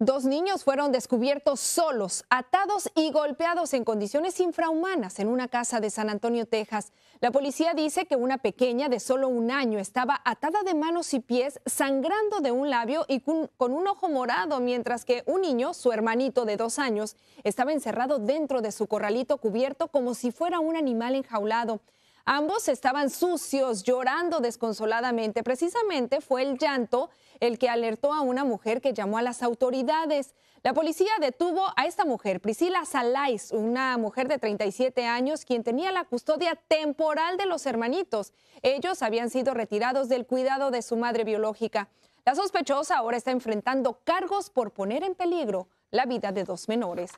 Dos niños fueron descubiertos solos, atados y golpeados en condiciones infrahumanas en una casa de San Antonio, Texas. La policía dice que una pequeña de solo un año estaba atada de manos y pies, sangrando de un labio y con, un ojo morado, mientras que un niño, su hermanito de dos años, estaba encerrado dentro de su corralito cubierto como si fuera un animal enjaulado. Ambos estaban sucios, llorando desconsoladamente. Precisamente fue el llanto el que alertó a una mujer que llamó a las autoridades. La policía detuvo a esta mujer, Priscila Salais, una mujer de 37 años, quien tenía la custodia temporal de los hermanitos. Ellos habían sido retirados del cuidado de su madre biológica. La sospechosa ahora está enfrentando cargos por poner en peligro la vida de dos menores.